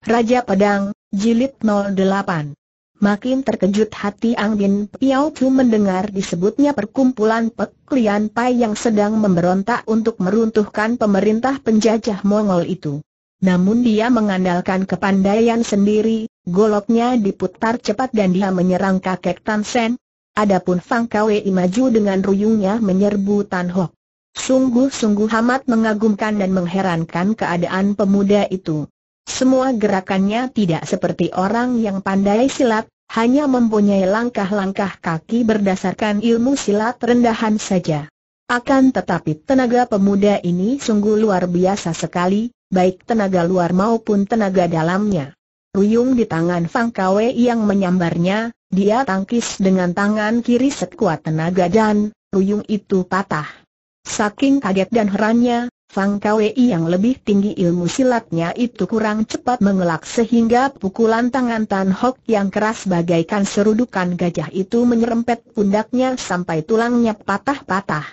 Raja Pedang, Jilid 08 Makin terkejut hati Ang Bin Piao Chu mendengar disebutnya perkumpulan Peklian Pai yang sedang memberontak untuk meruntuhkan pemerintah penjajah Mongol itu. Namun dia mengandalkan kepandaian sendiri, goloknya diputar cepat dan dia menyerang kakek Tan Sen. Adapun Fang Kwei maju dengan ruyungnya menyerbu Tan Hok. Sungguh-sungguh amat mengagumkan dan mengherankan keadaan pemuda itu. Semua gerakannya tidak seperti orang yang pandai silat, hanya mempunyai langkah-langkah kaki berdasarkan ilmu silat rendahan saja. Akan tetapi tenaga pemuda ini sungguh luar biasa sekali, baik tenaga luar maupun tenaga dalamnya. Ruyung di tangan Fang Kwe yang menyambarnya, dia tangkis dengan tangan kiri sekuat tenaga dan, ruyung itu patah. Saking kaget dan herannya, Fang Kwei yang lebih tinggi ilmu silatnya itu kurang cepat mengelak sehingga pukulan tangan Tan Hok yang keras bagaikan serudukan gajah itu menyerempet pundaknya sampai tulangnya patah-patah.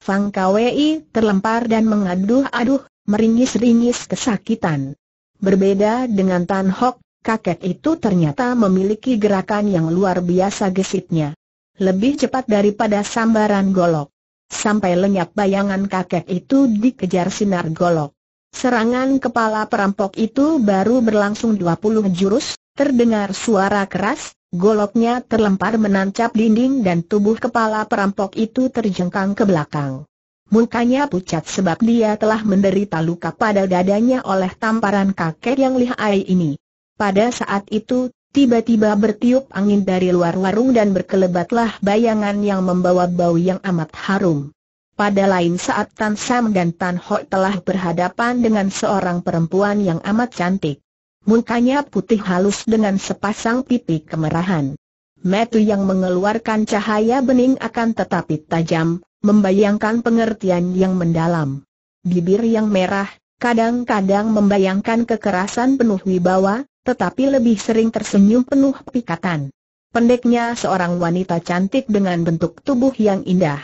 Fang Kwei terlempar dan mengaduh-aduh, meringis-ringis kesakitan. Berbeda dengan Tan Hok, kakek itu ternyata memiliki gerakan yang luar biasa gesitnya. Lebih cepat daripada sambaran golok. Sampai lenyap bayangan kakek itu dikejar sinar golok. Serangan kepala perampok itu baru berlangsung 20 jurus, terdengar suara keras, goloknya terlempar menancap dinding dan tubuh kepala perampok itu terjengkang ke belakang. Mukanya pucat sebab dia telah menderita luka pada dadanya oleh tamparan kakek yang lihai ini. Pada saat itu, Tiba-tiba bertiup angin dari luar warung dan berkelebatlah bayangan yang membawa bau yang amat harum. Pada lain saat Tan Sam dan Tan Ho telah berhadapan dengan seorang perempuan yang amat cantik. Mukanya putih halus dengan sepasang pipi kemerahan. Metu yang mengeluarkan cahaya bening akan tetapi tajam, membayangkan pengertian yang mendalam. Bibir yang merah, kadang-kadang membayangkan kekerasan penuh wibawa, tetapi lebih sering tersenyum penuh pikatan. Pendeknya seorang wanita cantik dengan bentuk tubuh yang indah.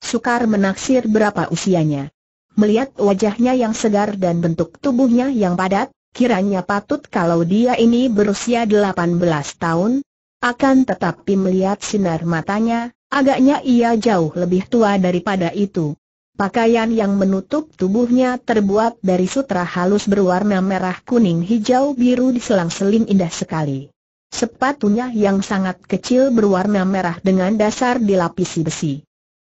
Sukar menaksir berapa usianya. Melihat wajahnya yang segar dan bentuk tubuhnya yang padat, kiranya patut kalau dia ini berusia 18 tahun. Akan tetapi melihat sinar matanya, agaknya ia jauh lebih tua daripada itu. Pakaian yang menutup tubuhnya terbuat dari sutra halus berwarna merah kuning hijau biru diselang-seling indah sekali. Sepatunya yang sangat kecil berwarna merah dengan dasar dilapisi besi.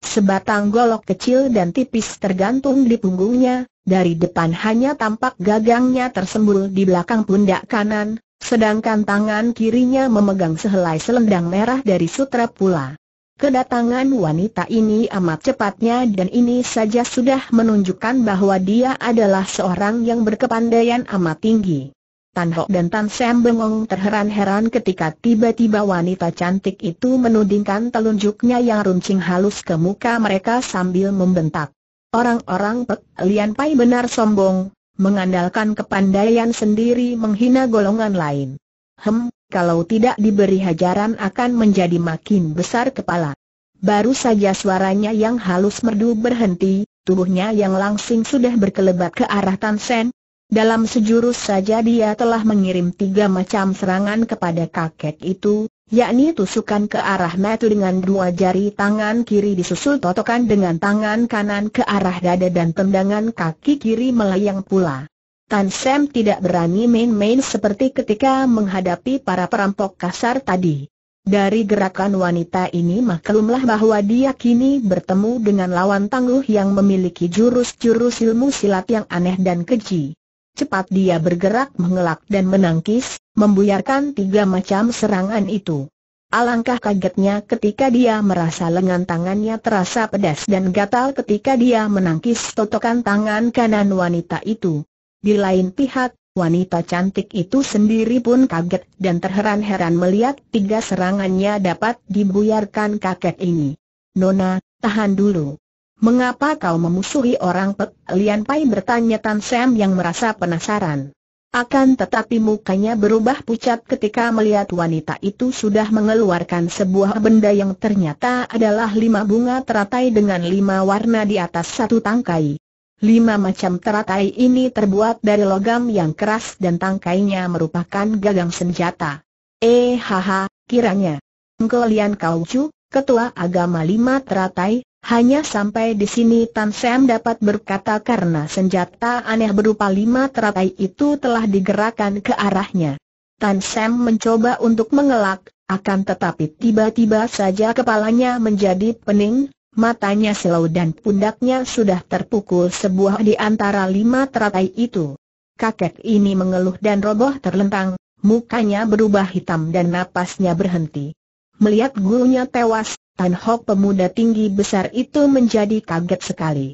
Sebatang golok kecil dan tipis tergantung di punggungnya, dari depan hanya tampak gagangnya tersembul di belakang pundak kanan, sedangkan tangan kirinya memegang sehelai selendang merah dari sutra pula. Kedatangan wanita ini amat cepatnya dan ini saja sudah menunjukkan bahwa dia adalah seorang yang berkepandaian amat tinggi. Tan Ho dan Tan Sam bengong terheran-heran ketika tiba-tiba wanita cantik itu menudingkan telunjuknya yang runcing halus ke muka mereka sambil membentak. Orang-orang Pek Lian Pai benar sombong, mengandalkan kepandaian sendiri menghina golongan lain. Hem, kalau tidak diberi hajaran akan menjadi makin besar kepala. Baru saja suaranya yang halus merdu berhenti, tubuhnya yang langsing sudah berkelebat ke arah Tan Sen. Dalam sejurus saja dia telah mengirim tiga macam serangan kepada kakek itu, yakni tusukan ke arah mata dengan dua jari tangan kiri disusul totokan dengan tangan kanan ke arah dada dan tendangan kaki kiri melayang pula. Tan Sam tidak berani main-main seperti ketika menghadapi para perampok kasar tadi. Dari gerakan wanita ini maklumlah bahwa dia kini bertemu dengan lawan tangguh yang memiliki jurus-jurus ilmu silat yang aneh dan keji. Cepat dia bergerak mengelak dan menangkis, membuyarkan tiga macam serangan itu. Alangkah kagetnya ketika dia merasa lengan tangannya terasa pedas dan gatal ketika dia menangkis totokan tangan kanan wanita itu. Di lain pihak, wanita cantik itu sendiri pun kaget dan terheran-heran melihat tiga serangannya dapat dibuyarkan kakek ini. Nona, tahan dulu. Mengapa kau memusuhi orang Pek Lian Pai bertanya Tan Sam yang merasa penasaran. Akan tetapi mukanya berubah pucat ketika melihat wanita itu sudah mengeluarkan sebuah benda yang ternyata adalah lima bunga teratai dengan lima warna di atas satu tangkai. Lima macam teratai ini terbuat dari logam yang keras dan tangkainya merupakan gagang senjata. Eh haha, kiranya. kau cu, ketua agama lima teratai, hanya sampai di sini Tan Sam dapat berkata karena senjata aneh berupa lima teratai itu telah digerakkan ke arahnya. Tan Sam mencoba untuk mengelak, akan tetapi tiba-tiba saja kepalanya menjadi pening, matanya selau dan pundaknya sudah terpukul sebuah di antara lima teratai itu. Kakek ini mengeluh dan roboh terlentang, mukanya berubah hitam dan napasnya berhenti. Melihat gurunya tewas, Tan Hok pemuda tinggi besar itu menjadi kaget sekali.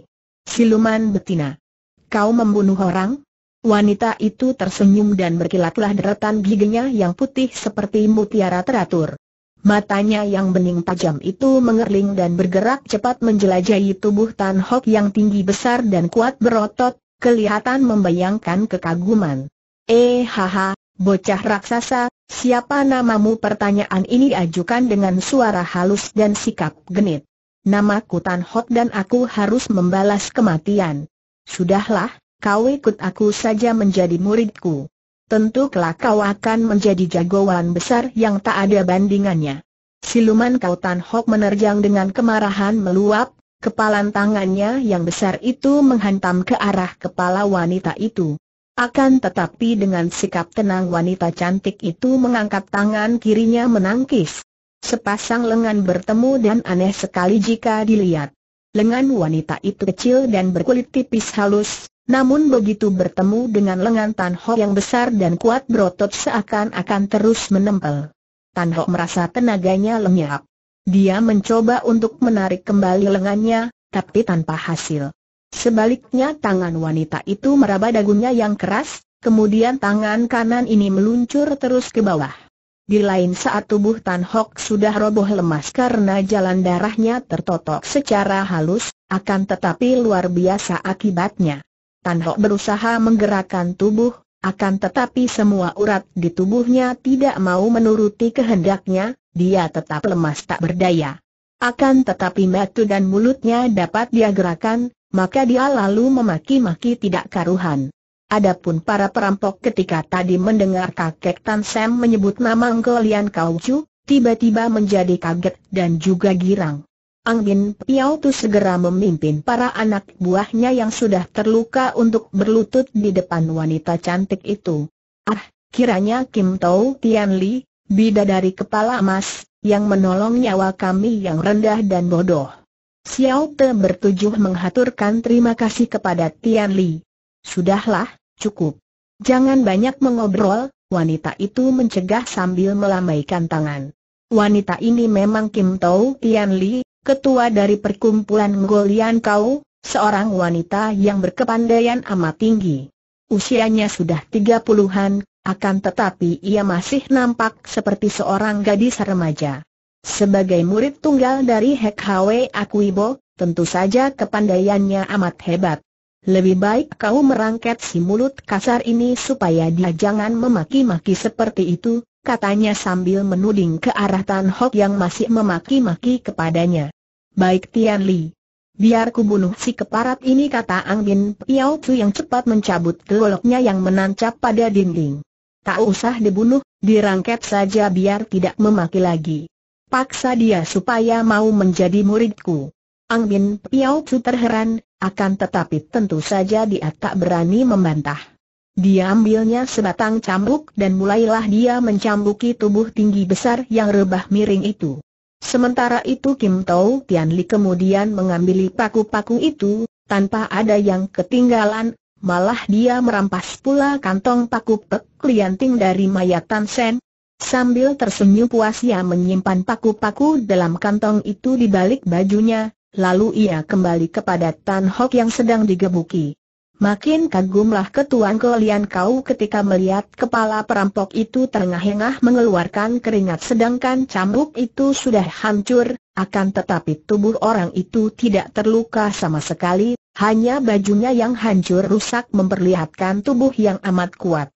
Siluman betina. Kau membunuh orang? Wanita itu tersenyum dan berkilatlah deretan giginya yang putih seperti mutiara teratur. Matanya yang bening tajam itu mengerling dan bergerak cepat menjelajahi tubuh Tan Hok yang tinggi besar dan kuat berotot, kelihatan membayangkan kekaguman. Eh haha, bocah raksasa, siapa namamu? Pertanyaan ini ajukan dengan suara halus dan sikap genit. Namaku Tan Hok dan aku harus membalas kematian. Sudahlah, kau ikut aku saja menjadi muridku. Tentu kelak kau akan menjadi jagoan besar yang tak ada bandingannya. Siluman Kau Tan Hok menerjang dengan kemarahan meluap, kepalan tangannya yang besar itu menghantam ke arah kepala wanita itu. Akan tetapi dengan sikap tenang wanita cantik itu mengangkat tangan kirinya menangkis. Sepasang lengan bertemu dan aneh sekali jika dilihat. Lengan wanita itu kecil dan berkulit tipis halus, namun begitu bertemu dengan lengan Tan Ho yang besar dan kuat berotot seakan-akan terus menempel. Tan Ho merasa tenaganya lenyap. Dia mencoba untuk menarik kembali lengannya, tapi tanpa hasil. Sebaliknya tangan wanita itu meraba dagunya yang keras, kemudian tangan kanan ini meluncur terus ke bawah. Di lain saat tubuh Tan Hok sudah roboh lemas karena jalan darahnya tertotok secara halus, akan tetapi luar biasa akibatnya. Tan Ho berusaha menggerakkan tubuh, akan tetapi semua urat di tubuhnya tidak mau menuruti kehendaknya, dia tetap lemas tak berdaya. Akan tetapi mata dan mulutnya dapat dia gerakan, maka dia lalu memaki-maki tidak karuhan. Adapun para perampok ketika tadi mendengar kakek Tan Sam menyebut nama Ngolian Kaucu, tiba-tiba menjadi kaget dan juga girang. Ang Bin Piao Tu segera memimpin para anak buahnya yang sudah terluka untuk berlutut di depan wanita cantik itu. Ah, kiranya Kim Tau Tian Li, dari kepala emas, yang menolong nyawa kami yang rendah dan bodoh. Xiao Te bertujuh menghaturkan terima kasih kepada Tian Li. Sudahlah, cukup. Jangan banyak mengobrol, wanita itu mencegah sambil melambaikan tangan. Wanita ini memang Kim Tau Tian Li, ketua dari perkumpulan Golian Kau, seorang wanita yang berkepandaian amat tinggi. Usianya sudah tiga puluhan, akan tetapi ia masih nampak seperti seorang gadis remaja. Sebagai murid tunggal dari Hek Hwe Akuibo, tentu saja kepandaiannya amat hebat. Lebih baik kau merangket si mulut kasar ini supaya dia jangan memaki-maki seperti itu, katanya sambil menuding ke arah Tan Hok yang masih memaki-maki kepadanya. Baik Tian Li. Biar bunuh si keparat ini kata Ang Bin Piao Chu yang cepat mencabut goloknya yang menancap pada dinding. Tak usah dibunuh, dirangket saja biar tidak memaki lagi. Paksa dia supaya mau menjadi muridku. Ang Bin Piao Chu terheran, akan tetapi tentu saja dia tak berani membantah. Dia ambilnya sebatang cambuk dan mulailah dia mencambuki tubuh tinggi besar yang rebah miring itu. Sementara itu Kim Tau Tian Li kemudian mengambil paku-paku itu, tanpa ada yang ketinggalan, malah dia merampas pula kantong paku pek lianting dari mayat Tan Sen. Sambil tersenyum puas ia menyimpan paku-paku dalam kantong itu di balik bajunya, lalu ia kembali kepada Tan Hok yang sedang digebuki. Makin kagumlah ketuan kelian kau ketika melihat kepala perampok itu terengah-engah mengeluarkan keringat sedangkan cambuk itu sudah hancur, akan tetapi tubuh orang itu tidak terluka sama sekali, hanya bajunya yang hancur rusak memperlihatkan tubuh yang amat kuat.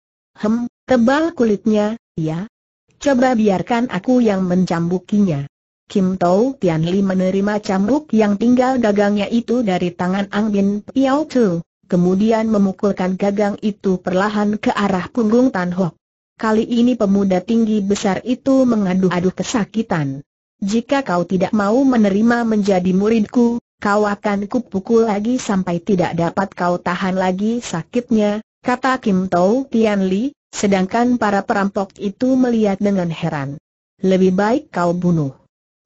Hem, tebal kulitnya, ya. Coba biarkan aku yang mencambukinya. Kim Tau Tian Li menerima cambuk yang tinggal gagangnya itu dari tangan Ang Bin Piao Tu kemudian memukulkan gagang itu perlahan ke arah punggung Tan Hok. Kali ini pemuda tinggi besar itu mengadu-adu kesakitan. Jika kau tidak mau menerima menjadi muridku, kau akan kupukul lagi sampai tidak dapat kau tahan lagi sakitnya, kata Kim Tau Tian Li, sedangkan para perampok itu melihat dengan heran. Lebih baik kau bunuh.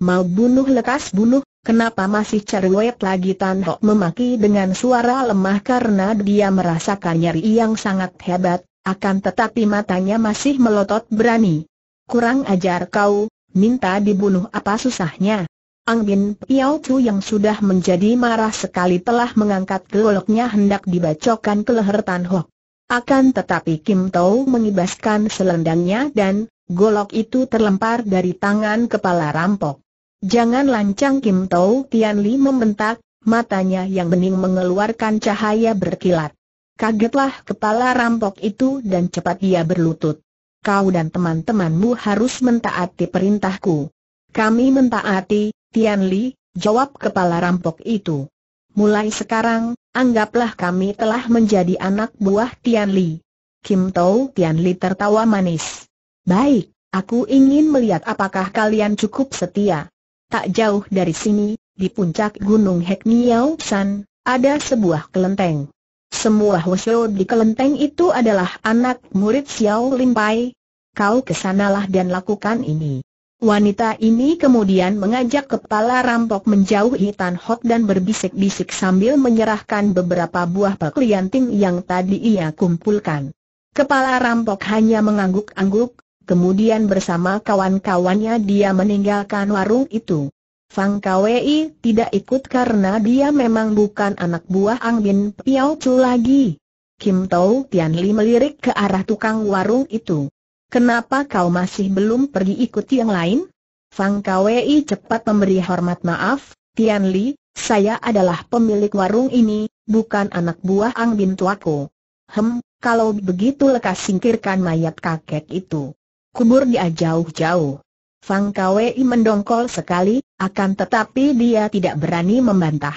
Mau bunuh lekas bunuh, Kenapa masih cerewet lagi Tan Ho memaki dengan suara lemah karena dia merasakan nyeri yang sangat hebat, akan tetapi matanya masih melotot berani. Kurang ajar kau, minta dibunuh apa susahnya. Ang Bin Piao Chu yang sudah menjadi marah sekali telah mengangkat goloknya hendak dibacokkan ke leher Tan Ho. Akan tetapi Kim Tau mengibaskan selendangnya dan golok itu terlempar dari tangan kepala rampok. Jangan lancang Kim Tau Tian Li membentak, matanya yang bening mengeluarkan cahaya berkilat. Kagetlah kepala rampok itu dan cepat dia berlutut. Kau dan teman-temanmu harus mentaati perintahku. Kami mentaati, Tian Li, jawab kepala rampok itu. Mulai sekarang, anggaplah kami telah menjadi anak buah Tian Li. Kim Tau Tian Li tertawa manis. Baik, aku ingin melihat apakah kalian cukup setia. Tak jauh dari sini, di puncak Gunung Hek Niau San, ada sebuah kelenteng. Semua Hosyo di kelenteng itu adalah anak murid Xiao Limpai. Kau kesanalah dan lakukan ini. Wanita ini kemudian mengajak kepala rampok menjauhi Tan Hok dan berbisik-bisik sambil menyerahkan beberapa buah paklian yang tadi ia kumpulkan. Kepala rampok hanya mengangguk-angguk, Kemudian bersama kawan-kawannya dia meninggalkan warung itu. Fang Kwei tidak ikut karena dia memang bukan anak buah Ang Bin Piao Chu lagi. Kim Tau Tian Li melirik ke arah tukang warung itu. Kenapa kau masih belum pergi ikut yang lain? Fang Kwei cepat memberi hormat maaf, Tian Li, saya adalah pemilik warung ini, bukan anak buah Ang Bin Tuako. Hem, kalau begitu lekas singkirkan mayat kakek itu kubur dia jauh-jauh. Fang Kwei mendongkol sekali, akan tetapi dia tidak berani membantah.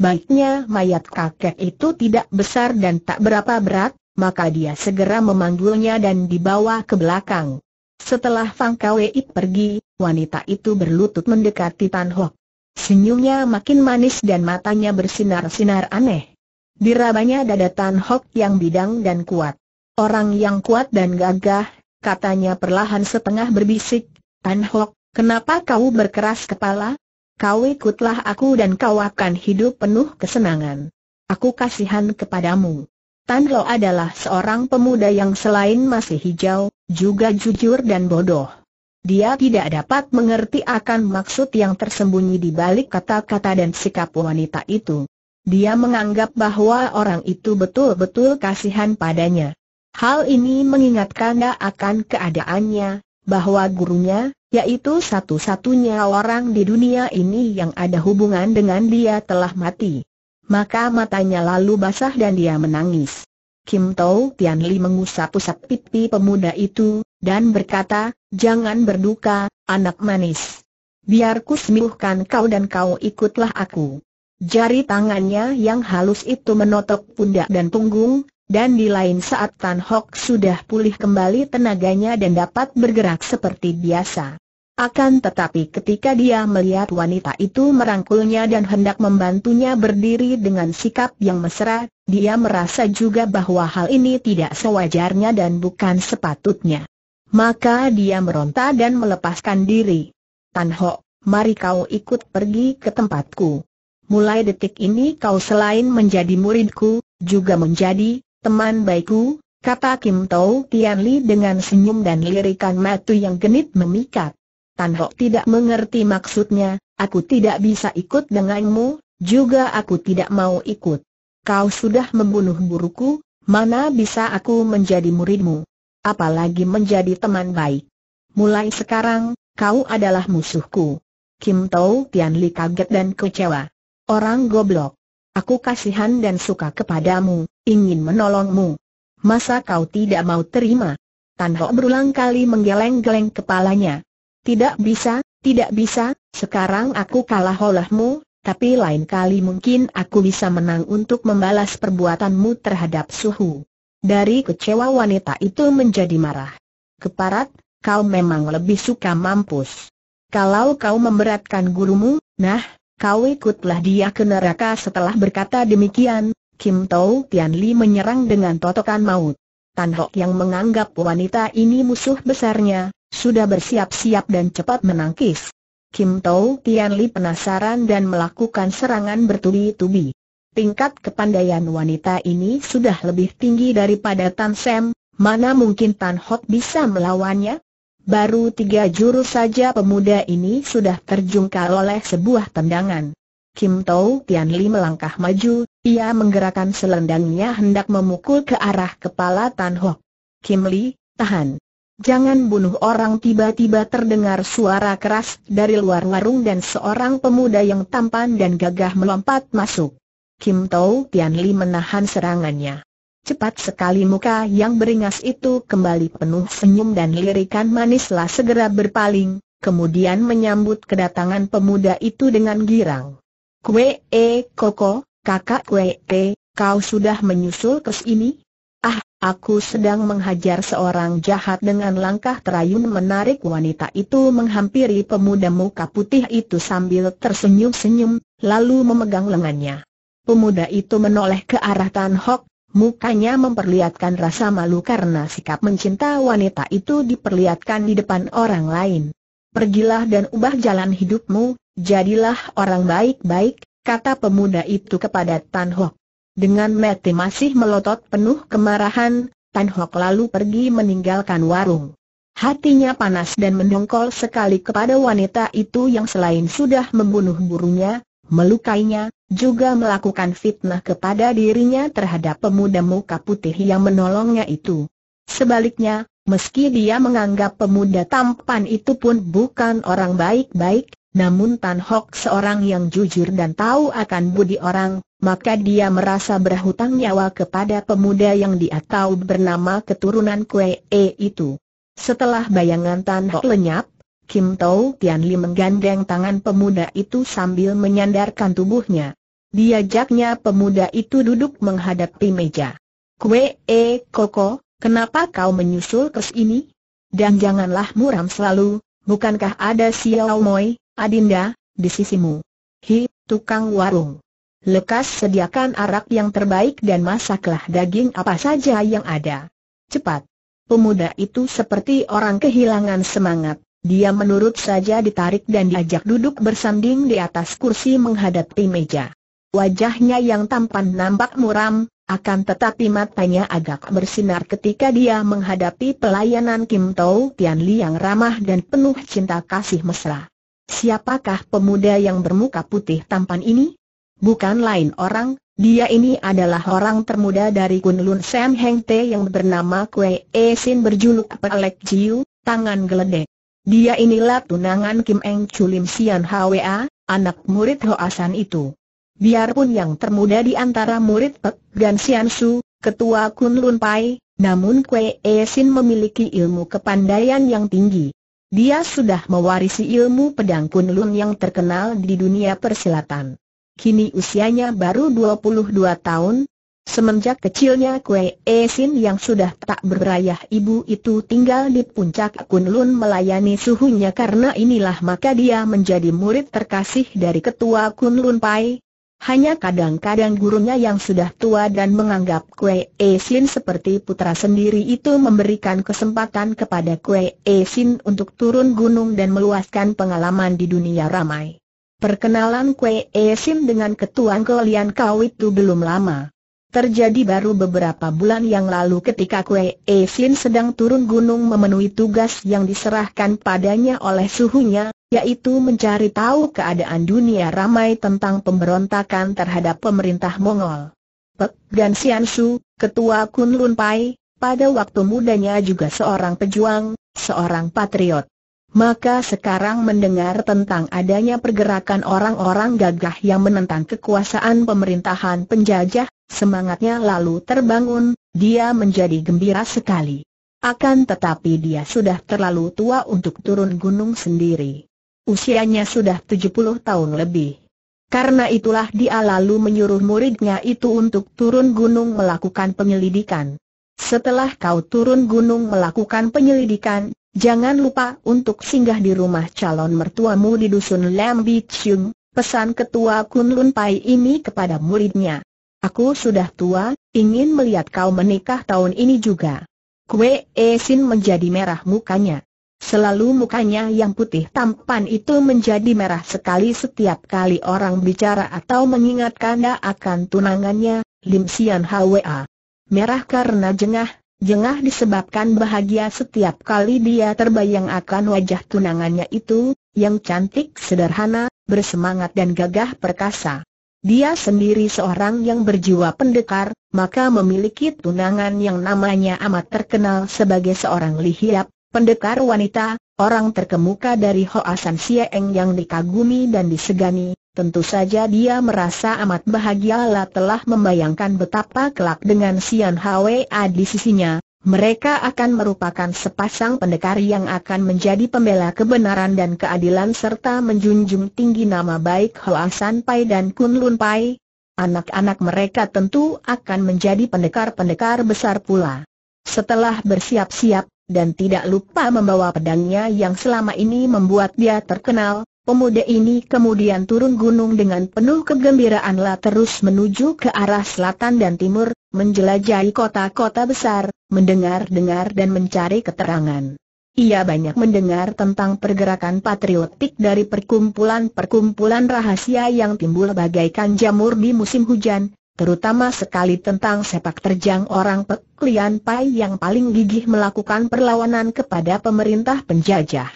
Baiknya mayat kakek itu tidak besar dan tak berapa berat, maka dia segera memanggulnya dan dibawa ke belakang. Setelah Fang Kwei pergi, wanita itu berlutut mendekati Tan Hock. Senyumnya makin manis dan matanya bersinar-sinar aneh. Dirabanya dada Tan Hock yang bidang dan kuat. Orang yang kuat dan gagah katanya perlahan setengah berbisik, Tan Hok, kenapa kau berkeras kepala? Kau ikutlah aku dan kau akan hidup penuh kesenangan. Aku kasihan kepadamu. Tan Lo adalah seorang pemuda yang selain masih hijau, juga jujur dan bodoh. Dia tidak dapat mengerti akan maksud yang tersembunyi di balik kata-kata dan sikap wanita itu. Dia menganggap bahwa orang itu betul-betul kasihan padanya. Hal ini mengingatkannya akan keadaannya, bahwa gurunya, yaitu satu-satunya orang di dunia ini yang ada hubungan dengan dia telah mati. Maka matanya lalu basah dan dia menangis. Kim Tau Tian Li mengusap-usap pipi pemuda itu, dan berkata, Jangan berduka, anak manis. Biar ku sembuhkan kau dan kau ikutlah aku. Jari tangannya yang halus itu menotok pundak dan punggung, dan di lain saat Tan Hock sudah pulih kembali tenaganya dan dapat bergerak seperti biasa. Akan tetapi ketika dia melihat wanita itu merangkulnya dan hendak membantunya berdiri dengan sikap yang mesra, dia merasa juga bahwa hal ini tidak sewajarnya dan bukan sepatutnya. Maka dia meronta dan melepaskan diri. Tan Hok, mari kau ikut pergi ke tempatku. Mulai detik ini kau selain menjadi muridku, juga menjadi Teman baikku, kata Kim Tau Tian Li dengan senyum dan lirikan matu yang genit memikat. Tan Hok tidak mengerti maksudnya, aku tidak bisa ikut denganmu, juga aku tidak mau ikut. Kau sudah membunuh buruku, mana bisa aku menjadi muridmu? Apalagi menjadi teman baik. Mulai sekarang, kau adalah musuhku. Kim Tau Tian Li kaget dan kecewa. Orang goblok. Aku kasihan dan suka kepadamu, ingin menolongmu. Masa kau tidak mau terima? Tan Ho berulang kali menggeleng-geleng kepalanya. Tidak bisa, tidak bisa, sekarang aku kalah olehmu, tapi lain kali mungkin aku bisa menang untuk membalas perbuatanmu terhadap Suhu. Dari kecewa wanita itu menjadi marah. Keparat, kau memang lebih suka mampus. Kalau kau memberatkan gurumu, nah, kau ikutlah dia ke neraka setelah berkata demikian, Kim Tau Tian Li menyerang dengan totokan maut. Tan Hok yang menganggap wanita ini musuh besarnya, sudah bersiap-siap dan cepat menangkis. Kim Tau Tian Li penasaran dan melakukan serangan bertubi-tubi. Tingkat kepandaian wanita ini sudah lebih tinggi daripada Tan Sem, mana mungkin Tan Hok bisa melawannya? Baru tiga jurus saja pemuda ini sudah terjungkal oleh sebuah tendangan. Kim Tau Tian Li melangkah maju, ia menggerakkan selendangnya hendak memukul ke arah kepala Tan Hock. Kim Li, tahan. Jangan bunuh orang tiba-tiba terdengar suara keras dari luar warung dan seorang pemuda yang tampan dan gagah melompat masuk. Kim Tau Tian Li menahan serangannya. Cepat sekali muka yang beringas itu kembali penuh senyum dan lirikan manislah segera berpaling, kemudian menyambut kedatangan pemuda itu dengan girang. Kwe eh, koko, kakak Kwe e, eh, kau sudah menyusul ke sini? Ah, aku sedang menghajar seorang jahat dengan langkah terayun menarik wanita itu menghampiri pemuda muka putih itu sambil tersenyum-senyum, lalu memegang lengannya. Pemuda itu menoleh ke arah Tan Hok, Mukanya memperlihatkan rasa malu karena sikap mencinta wanita itu diperlihatkan di depan orang lain. Pergilah dan ubah jalan hidupmu, jadilah orang baik-baik, kata pemuda itu kepada Tan Hock. Dengan mati masih melotot penuh kemarahan, Tan Hock lalu pergi meninggalkan warung. Hatinya panas dan mendongkol sekali kepada wanita itu yang selain sudah membunuh burunya, melukainya, juga melakukan fitnah kepada dirinya terhadap pemuda muka putih yang menolongnya itu. Sebaliknya, meski dia menganggap pemuda tampan itu pun bukan orang baik-baik, namun Tan Hok seorang yang jujur dan tahu akan budi orang, maka dia merasa berhutang nyawa kepada pemuda yang dia tahu bernama keturunan Kue E itu. Setelah bayangan Tan Hok lenyap, Kim Tau Tian Li menggandeng tangan pemuda itu sambil menyandarkan tubuhnya. Diajaknya pemuda itu duduk menghadapi meja. Kue, eh, Koko, kenapa kau menyusul ke sini? Dan janganlah muram selalu, bukankah ada Xiao Moi, Adinda, di sisimu? Hi, tukang warung. Lekas sediakan arak yang terbaik dan masaklah daging apa saja yang ada. Cepat. Pemuda itu seperti orang kehilangan semangat. Dia menurut saja ditarik dan diajak duduk bersanding di atas kursi menghadapi meja. Wajahnya yang tampan nampak muram, akan tetapi matanya agak bersinar ketika dia menghadapi pelayanan Kim Tau Tian Li yang ramah dan penuh cinta kasih mesra. Siapakah pemuda yang bermuka putih tampan ini? Bukan lain orang, dia ini adalah orang termuda dari Kunlun Sam Heng Te yang bernama Kue E Sin berjuluk Pelek Jiu, tangan geledek. Dia inilah tunangan Kim Eng Chulim Sian Hwa, anak murid Hoasan itu. Biarpun yang termuda di antara murid Pek Gan Sian Su, ketua Kun Lun Pai, namun Kwe E Sin memiliki ilmu kepandaian yang tinggi. Dia sudah mewarisi ilmu pedang Kun Lun yang terkenal di dunia persilatan. Kini usianya baru 22 tahun, Semenjak kecilnya Kue Esin yang sudah tak berayah ibu itu tinggal di puncak Kunlun melayani suhunya karena inilah maka dia menjadi murid terkasih dari ketua Kunlun Pai. Hanya kadang-kadang gurunya yang sudah tua dan menganggap Kue Esin seperti putra sendiri itu memberikan kesempatan kepada Kue Esin untuk turun gunung dan meluaskan pengalaman di dunia ramai. Perkenalan Kue Esin dengan ketua Kolian Kau itu belum lama. Terjadi baru beberapa bulan yang lalu ketika Kue E Sin sedang turun gunung memenuhi tugas yang diserahkan padanya oleh suhunya, yaitu mencari tahu keadaan dunia ramai tentang pemberontakan terhadap pemerintah Mongol. Pek Gan Sian Su, ketua Kunlun Pai, pada waktu mudanya juga seorang pejuang, seorang patriot. Maka sekarang mendengar tentang adanya pergerakan orang-orang gagah yang menentang kekuasaan pemerintahan penjajah, Semangatnya lalu terbangun, dia menjadi gembira sekali. Akan tetapi dia sudah terlalu tua untuk turun gunung sendiri. Usianya sudah 70 tahun lebih. Karena itulah dia lalu menyuruh muridnya itu untuk turun gunung melakukan penyelidikan. Setelah kau turun gunung melakukan penyelidikan, jangan lupa untuk singgah di rumah calon mertuamu di dusun Lambi Chung. pesan ketua Kunlun Pai ini kepada muridnya. Aku sudah tua, ingin melihat kau menikah tahun ini juga. Kue Esin menjadi merah mukanya. Selalu mukanya yang putih tampan itu menjadi merah sekali setiap kali orang bicara atau mengingatkan dia akan tunangannya, Lim Sian Hwa. Merah karena jengah, jengah disebabkan bahagia setiap kali dia terbayang akan wajah tunangannya itu, yang cantik sederhana, bersemangat dan gagah perkasa. Dia sendiri seorang yang berjiwa pendekar, maka memiliki tunangan yang namanya amat terkenal sebagai seorang lihiap, pendekar wanita, orang terkemuka dari Hoasan Sieng yang dikagumi dan disegani. Tentu saja dia merasa amat bahagialah telah membayangkan betapa kelak dengan Sian Hwa di sisinya, mereka akan merupakan sepasang pendekar yang akan menjadi pembela kebenaran dan keadilan serta menjunjung tinggi nama baik Hoa Pai dan Kunlun Lun Pai. Anak-anak mereka tentu akan menjadi pendekar-pendekar besar pula. Setelah bersiap-siap, dan tidak lupa membawa pedangnya yang selama ini membuat dia terkenal, pemuda ini kemudian turun gunung dengan penuh kegembiraan lah terus menuju ke arah selatan dan timur, menjelajahi kota-kota besar, mendengar-dengar dan mencari keterangan. Ia banyak mendengar tentang pergerakan patriotik dari perkumpulan-perkumpulan rahasia yang timbul bagaikan jamur di musim hujan, terutama sekali tentang sepak terjang orang Peklian Pai yang paling gigih melakukan perlawanan kepada pemerintah penjajah.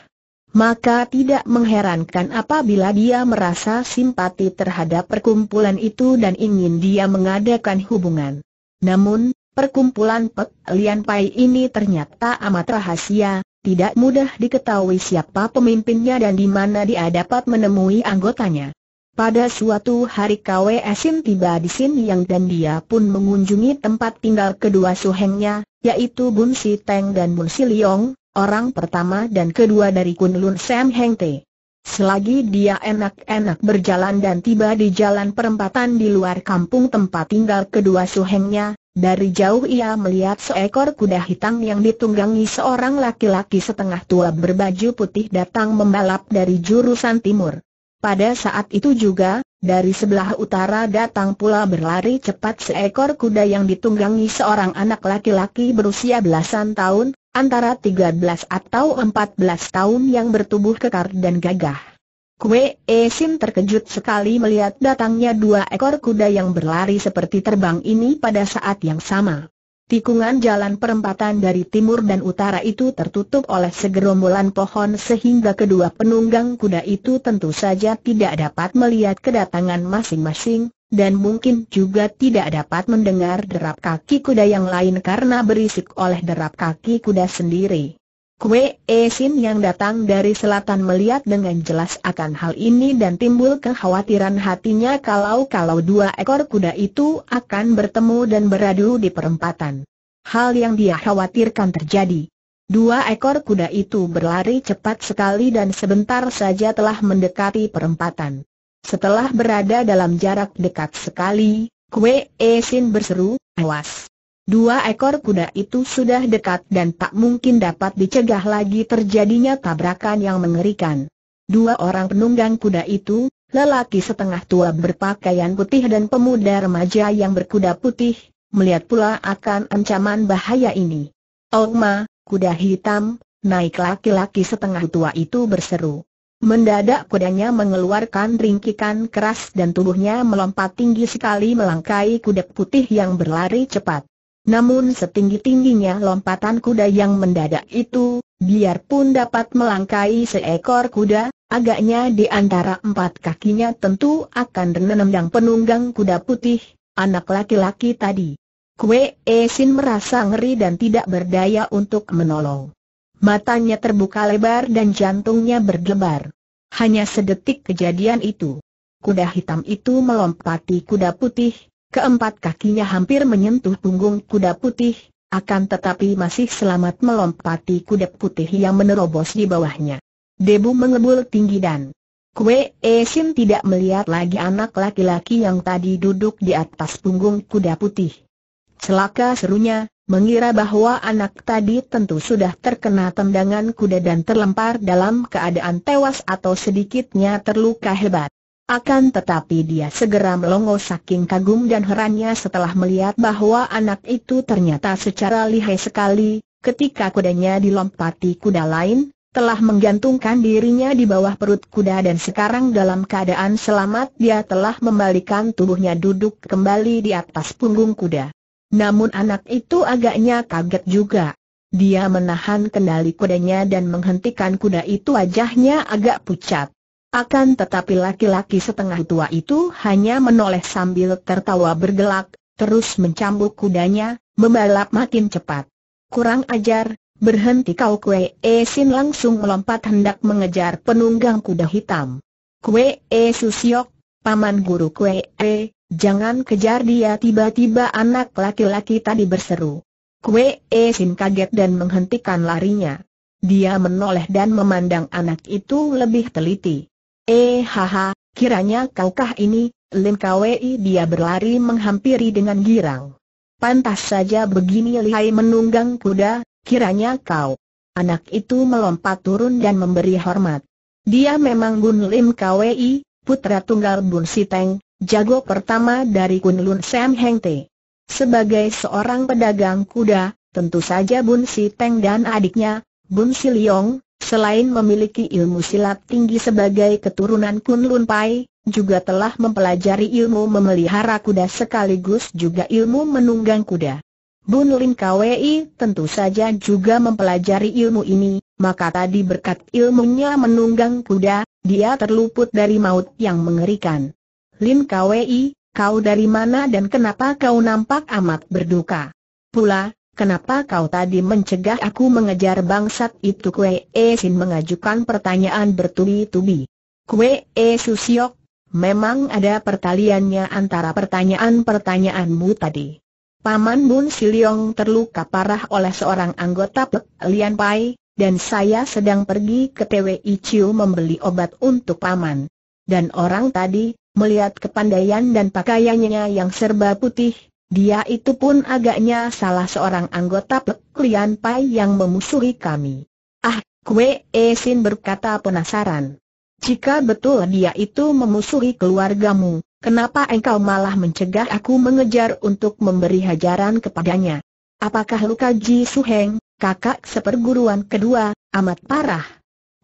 Maka tidak mengherankan apabila dia merasa simpati terhadap perkumpulan itu dan ingin dia mengadakan hubungan. Namun, perkumpulan Pek Lian Pai ini ternyata amat rahasia, tidak mudah diketahui siapa pemimpinnya dan di mana dia dapat menemui anggotanya. Pada suatu hari Kwe Esin tiba di sini yang dan dia pun mengunjungi tempat tinggal kedua suhengnya, yaitu Bun Si Teng dan Bun Si Leong, orang pertama dan kedua dari Kunlun Sam Heng Te. Selagi dia enak-enak berjalan dan tiba di jalan perempatan di luar kampung tempat tinggal kedua suhengnya, dari jauh ia melihat seekor kuda hitam yang ditunggangi seorang laki-laki setengah tua berbaju putih datang membalap dari jurusan timur. Pada saat itu juga, dari sebelah utara datang pula berlari cepat seekor kuda yang ditunggangi seorang anak laki-laki berusia belasan tahun, antara 13 atau 14 tahun yang bertubuh kekar dan gagah. Kue Esim terkejut sekali melihat datangnya dua ekor kuda yang berlari seperti terbang ini pada saat yang sama. Tikungan jalan perempatan dari timur dan utara itu tertutup oleh segerombolan pohon sehingga kedua penunggang kuda itu tentu saja tidak dapat melihat kedatangan masing-masing, dan mungkin juga tidak dapat mendengar derap kaki kuda yang lain karena berisik oleh derap kaki kuda sendiri. Kue Esin yang datang dari selatan melihat dengan jelas akan hal ini dan timbul kekhawatiran hatinya kalau-kalau dua ekor kuda itu akan bertemu dan beradu di perempatan. Hal yang dia khawatirkan terjadi. Dua ekor kuda itu berlari cepat sekali dan sebentar saja telah mendekati perempatan. Setelah berada dalam jarak dekat sekali, Kue Esin berseru, awas. Dua ekor kuda itu sudah dekat dan tak mungkin dapat dicegah lagi terjadinya tabrakan yang mengerikan. Dua orang penunggang kuda itu, lelaki setengah tua berpakaian putih dan pemuda remaja yang berkuda putih, melihat pula akan ancaman bahaya ini. Oma, oh, kuda hitam, naik laki-laki setengah tua itu berseru. Mendadak kudanya mengeluarkan ringkikan keras dan tubuhnya melompat tinggi sekali melangkai kuda putih yang berlari cepat. Namun setinggi-tingginya lompatan kuda yang mendadak itu, biarpun dapat melangkai seekor kuda, agaknya di antara empat kakinya tentu akan menendang penunggang kuda putih, anak laki-laki tadi. Kue Esin merasa ngeri dan tidak berdaya untuk menolong. Matanya terbuka lebar dan jantungnya berdebar. Hanya sedetik kejadian itu. Kuda hitam itu melompati kuda putih, keempat kakinya hampir menyentuh punggung kuda putih, akan tetapi masih selamat melompati kuda putih yang menerobos di bawahnya. Debu mengebul tinggi dan Kue Esin tidak melihat lagi anak laki-laki yang tadi duduk di atas punggung kuda putih. Celaka serunya, mengira bahwa anak tadi tentu sudah terkena tendangan kuda dan terlempar dalam keadaan tewas atau sedikitnya terluka hebat. Akan tetapi dia segera melongo saking kagum dan herannya setelah melihat bahwa anak itu ternyata secara lihai sekali, ketika kudanya dilompati kuda lain, telah menggantungkan dirinya di bawah perut kuda dan sekarang dalam keadaan selamat dia telah membalikan tubuhnya duduk kembali di atas punggung kuda. Namun anak itu agaknya kaget juga. Dia menahan kendali kudanya dan menghentikan kuda itu wajahnya agak pucat. Akan tetapi laki-laki setengah tua itu hanya menoleh sambil tertawa bergelak, terus mencambuk kudanya, membalap makin cepat. Kurang ajar, berhenti kau kue Esin langsung melompat hendak mengejar penunggang kuda hitam. Kue E Susiok, paman guru kue E, Jangan kejar dia tiba-tiba anak laki-laki tadi berseru. Kue E Sin kaget dan menghentikan larinya. Dia menoleh dan memandang anak itu lebih teliti. Eh haha, kiranya kaukah ini, Lim Kwei dia berlari menghampiri dengan girang. Pantas saja begini lihai menunggang kuda, kiranya kau. Anak itu melompat turun dan memberi hormat. Dia memang Bun Lim Kwei, putra tunggal Bun Siteng, Jago pertama dari Kunlun Sam Heng Te. Sebagai seorang pedagang kuda, tentu saja Bun Si Teng dan adiknya, Bun Si Leong, selain memiliki ilmu silat tinggi sebagai keturunan Kunlun Pai, juga telah mempelajari ilmu memelihara kuda sekaligus juga ilmu menunggang kuda. Bun Lin Kwei tentu saja juga mempelajari ilmu ini, maka tadi berkat ilmunya menunggang kuda, dia terluput dari maut yang mengerikan. Lin Kwei, kau dari mana dan kenapa kau nampak amat berduka? Pula, kenapa kau tadi mencegah aku mengejar bangsat itu? Kue e Sin mengajukan pertanyaan bertubi-tubi. Kue e Susiok, memang ada pertaliannya antara pertanyaan-pertanyaanmu tadi. Paman Bun Siliong terluka parah oleh seorang anggota Pek Lian Pai, dan saya sedang pergi ke TWI Chiu membeli obat untuk paman. Dan orang tadi, Melihat kepandaian dan pakaiannya yang serba putih, dia itu pun agaknya salah seorang anggota Pek Pai yang memusuhi kami. Ah, Kwe E Sin berkata penasaran. Jika betul dia itu memusuhi keluargamu, kenapa engkau malah mencegah aku mengejar untuk memberi hajaran kepadanya? Apakah luka Ji Su Heng, kakak seperguruan kedua, amat parah?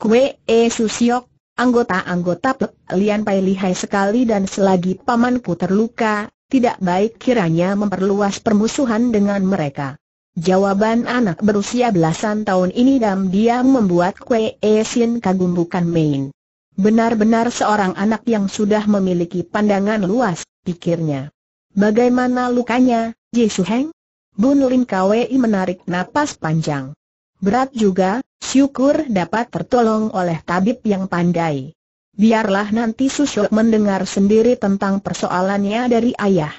Kwe E Su Siok. Anggota-anggota Pek Lian Pai lihai sekali dan selagi pamanku terluka, tidak baik kiranya memperluas permusuhan dengan mereka. Jawaban anak berusia belasan tahun ini dan diam membuat Kwe Sin e kagum bukan main. Benar-benar seorang anak yang sudah memiliki pandangan luas, pikirnya. Bagaimana lukanya, Ji Suheng? Bun Lim i menarik napas panjang. Berat juga, Syukur dapat tertolong oleh tabib yang pandai. Biarlah nanti Susyok mendengar sendiri tentang persoalannya dari ayah.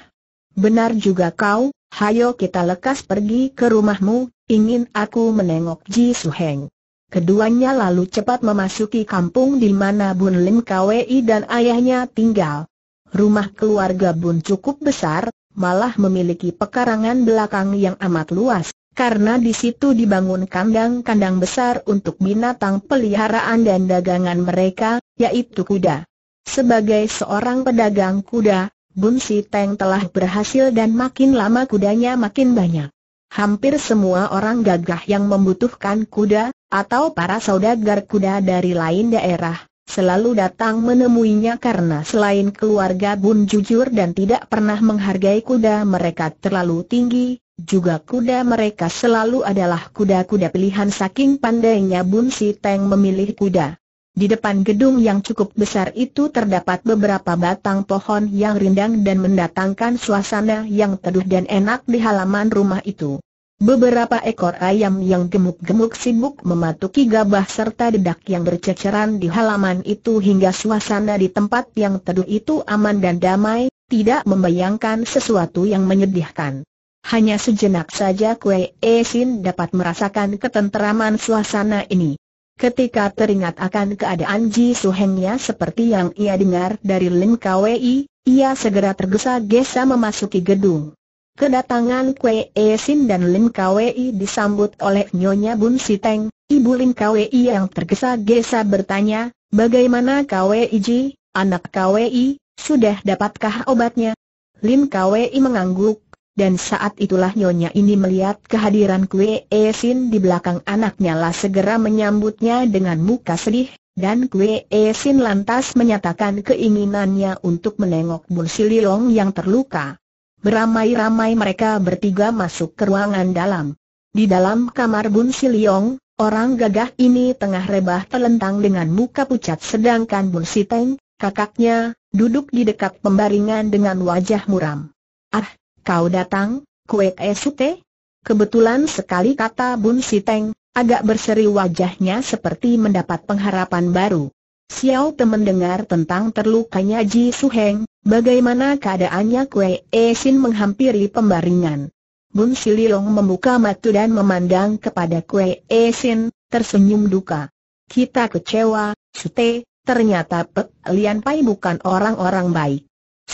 Benar juga kau, hayo kita lekas pergi ke rumahmu, ingin aku menengok Ji Suheng. Keduanya lalu cepat memasuki kampung di mana Bun Lim Kwei dan ayahnya tinggal. Rumah keluarga Bun cukup besar, malah memiliki pekarangan belakang yang amat luas karena di situ dibangun kandang-kandang besar untuk binatang peliharaan dan dagangan mereka, yaitu kuda. Sebagai seorang pedagang kuda, Bun Si Teng telah berhasil dan makin lama kudanya makin banyak. Hampir semua orang gagah yang membutuhkan kuda, atau para saudagar kuda dari lain daerah, selalu datang menemuinya karena selain keluarga Bun jujur dan tidak pernah menghargai kuda mereka terlalu tinggi, juga kuda mereka selalu adalah kuda-kuda pilihan saking pandainya Bun Si Teng memilih kuda. Di depan gedung yang cukup besar itu terdapat beberapa batang pohon yang rindang dan mendatangkan suasana yang teduh dan enak di halaman rumah itu. Beberapa ekor ayam yang gemuk-gemuk sibuk mematuki gabah serta dedak yang berceceran di halaman itu hingga suasana di tempat yang teduh itu aman dan damai, tidak membayangkan sesuatu yang menyedihkan. Hanya sejenak saja Kue Sin dapat merasakan ketenteraman suasana ini. Ketika teringat akan keadaan Ji Su Hengnya seperti yang ia dengar dari Lin Kwei, ia segera tergesa-gesa memasuki gedung. Kedatangan Kue Sin dan Lin Kwei disambut oleh Nyonya Bun Si Teng, Ibu Lin Kwei yang tergesa-gesa bertanya, bagaimana Kwei Ji, anak Kwei, sudah dapatkah obatnya? Lin Kwei mengangguk, dan saat itulah Nyonya ini melihat kehadiran Kue e Sin di belakang anaknya lah segera menyambutnya dengan muka sedih, dan Kue e Sin lantas menyatakan keinginannya untuk menengok Bun Sililong yang terluka. Beramai-ramai mereka bertiga masuk ke ruangan dalam. Di dalam kamar Bun Siliong, orang gagah ini tengah rebah telentang dengan muka pucat sedangkan Bun Siteng, kakaknya, duduk di dekat pembaringan dengan wajah muram. Ah, kau datang, Kuek Esute? Kebetulan sekali kata Bun Siteng, agak berseri wajahnya seperti mendapat pengharapan baru. Xiao Te mendengar tentang terlukanya Ji Su Heng, bagaimana keadaannya Kue Esin menghampiri pembaringan. Bun Sililong membuka mata dan memandang kepada Kue Esin, tersenyum duka. Kita kecewa, Sute, ternyata Pek Lian Pai bukan orang-orang baik.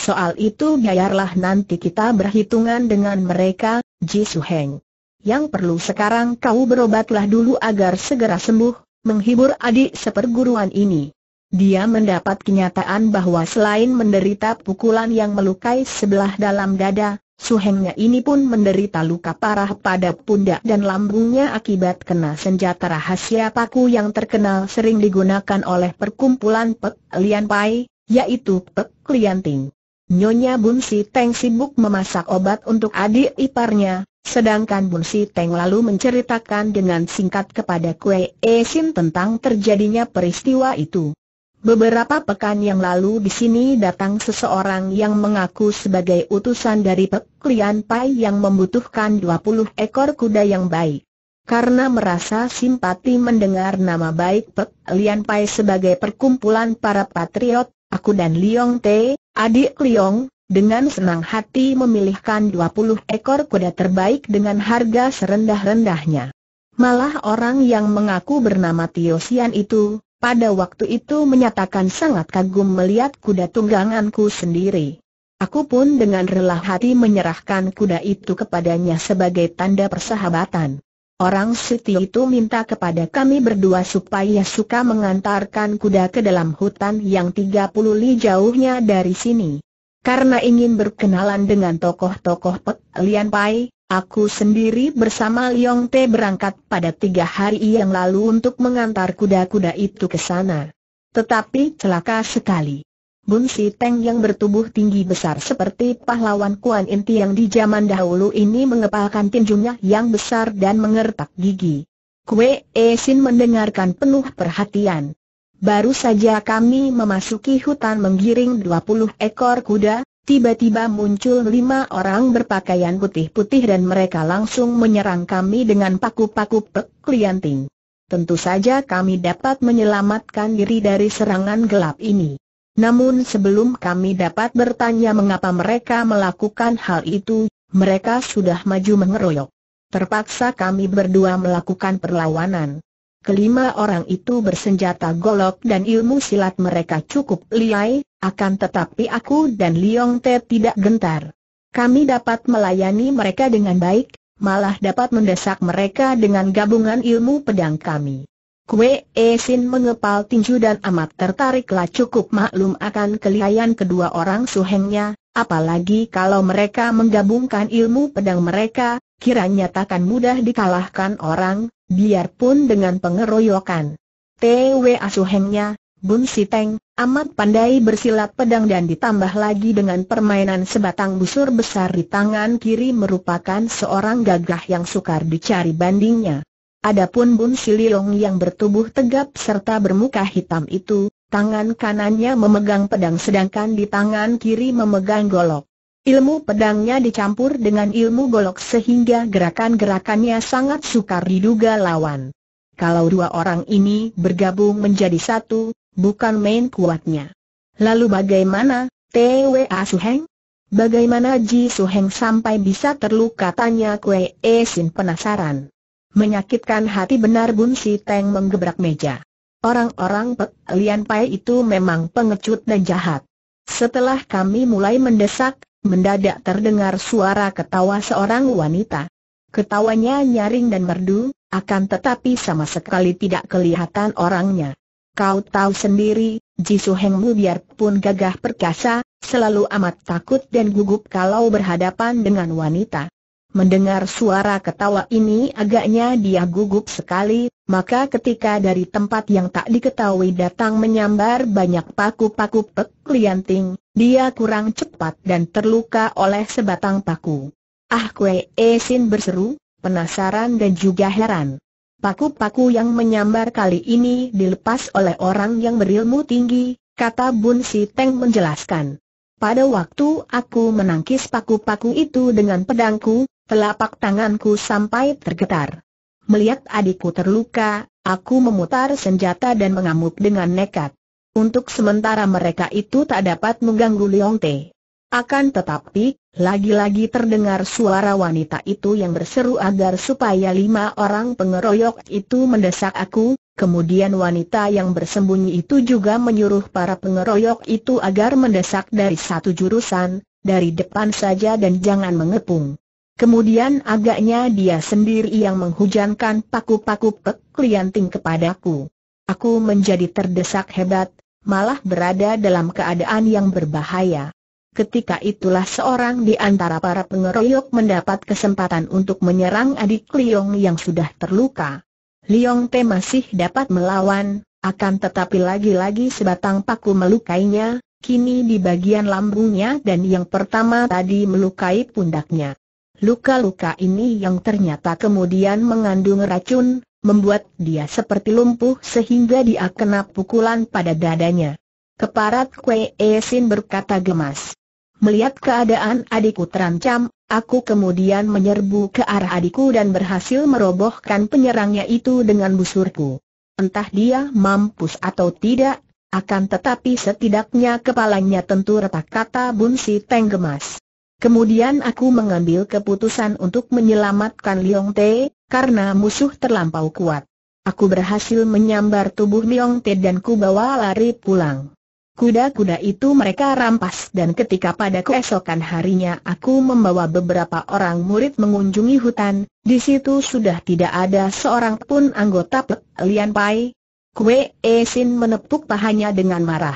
Soal itu biarlah nanti kita berhitungan dengan mereka, Ji Su Heng. Yang perlu sekarang kau berobatlah dulu agar segera sembuh, menghibur adik seperguruan ini. Dia mendapat kenyataan bahwa selain menderita pukulan yang melukai sebelah dalam dada, Suhengnya ini pun menderita luka parah pada pundak dan lambungnya akibat kena senjata rahasia paku yang terkenal sering digunakan oleh perkumpulan Pek Lian Pai, yaitu Pek Lian Ting. Nyonya Bun Si Teng sibuk memasak obat untuk adik iparnya, sedangkan Bun Si Teng lalu menceritakan dengan singkat kepada Kue E Sin tentang terjadinya peristiwa itu. Beberapa pekan yang lalu di sini datang seseorang yang mengaku sebagai utusan dari Pek Lian Pai yang membutuhkan 20 ekor kuda yang baik. Karena merasa simpati mendengar nama baik Pek Lian Pai sebagai perkumpulan para patriot, aku dan Liong Te, Adik Liong, dengan senang hati memilihkan 20 ekor kuda terbaik dengan harga serendah-rendahnya. Malah orang yang mengaku bernama Tio Sian itu, pada waktu itu menyatakan sangat kagum melihat kuda tungganganku sendiri. Aku pun dengan rela hati menyerahkan kuda itu kepadanya sebagai tanda persahabatan. Orang Siti itu minta kepada kami berdua supaya suka mengantarkan kuda ke dalam hutan yang 30 li jauhnya dari sini. Karena ingin berkenalan dengan tokoh-tokoh Pek Lian Pai, aku sendiri bersama Liong Te berangkat pada tiga hari yang lalu untuk mengantar kuda-kuda itu ke sana. Tetapi celaka sekali. Bun Si Teng yang bertubuh tinggi besar seperti pahlawan Kuan Inti yang di zaman dahulu ini mengepalkan tinjunya yang besar dan mengertak gigi. Kue Sin e mendengarkan penuh perhatian. Baru saja kami memasuki hutan menggiring 20 ekor kuda, Tiba-tiba muncul lima orang berpakaian putih-putih dan mereka langsung menyerang kami dengan paku-paku peklianting. Tentu saja kami dapat menyelamatkan diri dari serangan gelap ini. Namun sebelum kami dapat bertanya mengapa mereka melakukan hal itu, mereka sudah maju mengeroyok. Terpaksa kami berdua melakukan perlawanan. Kelima orang itu bersenjata golok dan ilmu silat mereka cukup liai, akan tetapi aku dan Liong Te tidak gentar. Kami dapat melayani mereka dengan baik, malah dapat mendesak mereka dengan gabungan ilmu pedang kami. W. Esin mengepal tinju dan amat tertariklah cukup maklum akan kelihayan kedua orang suhengnya, apalagi kalau mereka menggabungkan ilmu pedang mereka, kiranya takkan mudah dikalahkan orang, biarpun dengan pengeroyokan. T. W. Asuhengnya, Bun Teng, amat pandai bersilat pedang dan ditambah lagi dengan permainan sebatang busur besar di tangan kiri merupakan seorang gagah yang sukar dicari bandingnya. Adapun Bun Siliong yang bertubuh tegap serta bermuka hitam itu, tangan kanannya memegang pedang sedangkan di tangan kiri memegang golok. Ilmu pedangnya dicampur dengan ilmu golok sehingga gerakan-gerakannya sangat sukar diduga lawan. Kalau dua orang ini bergabung menjadi satu, bukan main kuatnya. Lalu bagaimana, T.W.A. Suheng? Bagaimana Ji Suheng sampai bisa terluka tanya Kwe Esin penasaran. Menyakitkan hati benar Bun Si Teng menggebrak meja. Orang-orang Pek Lian Pai itu memang pengecut dan jahat. Setelah kami mulai mendesak, mendadak terdengar suara ketawa seorang wanita. Ketawanya nyaring dan merdu, akan tetapi sama sekali tidak kelihatan orangnya. Kau tahu sendiri, Jisu Hengmu biarpun gagah perkasa, selalu amat takut dan gugup kalau berhadapan dengan wanita. Mendengar suara ketawa ini agaknya dia gugup sekali, maka ketika dari tempat yang tak diketahui datang menyambar banyak paku-paku pek lianting, dia kurang cepat dan terluka oleh sebatang paku. Ah Kwe Esin berseru, penasaran dan juga heran. Paku-paku yang menyambar kali ini dilepas oleh orang yang berilmu tinggi, kata Bun Si Teng menjelaskan. Pada waktu aku menangkis paku-paku itu dengan pedangku, Telapak tanganku sampai tergetar. Melihat adikku terluka, aku memutar senjata dan mengamuk dengan nekat. Untuk sementara mereka itu tak dapat mengganggu Liong Te. Akan tetapi, lagi-lagi terdengar suara wanita itu yang berseru agar supaya lima orang pengeroyok itu mendesak aku, kemudian wanita yang bersembunyi itu juga menyuruh para pengeroyok itu agar mendesak dari satu jurusan, dari depan saja dan jangan mengepung. Kemudian agaknya dia sendiri yang menghujankan paku-paku peklianting kepadaku. Aku menjadi terdesak hebat, malah berada dalam keadaan yang berbahaya. Ketika itulah seorang di antara para pengeroyok mendapat kesempatan untuk menyerang adik Liong yang sudah terluka. Liong Te masih dapat melawan, akan tetapi lagi-lagi sebatang paku melukainya, kini di bagian lambungnya dan yang pertama tadi melukai pundaknya. Luka-luka ini yang ternyata kemudian mengandung racun, membuat dia seperti lumpuh sehingga dia kena pukulan pada dadanya. Keparat Kwe Esin berkata gemas. Melihat keadaan adikku terancam, aku kemudian menyerbu ke arah adikku dan berhasil merobohkan penyerangnya itu dengan busurku. Entah dia mampus atau tidak, akan tetapi setidaknya kepalanya tentu retak kata Bunsi Teng gemas. Kemudian aku mengambil keputusan untuk menyelamatkan Liong Te, karena musuh terlampau kuat. Aku berhasil menyambar tubuh Liong Te dan ku bawa lari pulang. Kuda-kuda itu mereka rampas dan ketika pada keesokan harinya aku membawa beberapa orang murid mengunjungi hutan, di situ sudah tidak ada seorang pun anggota Lian Pai. Kue Esin menepuk pahanya dengan marah.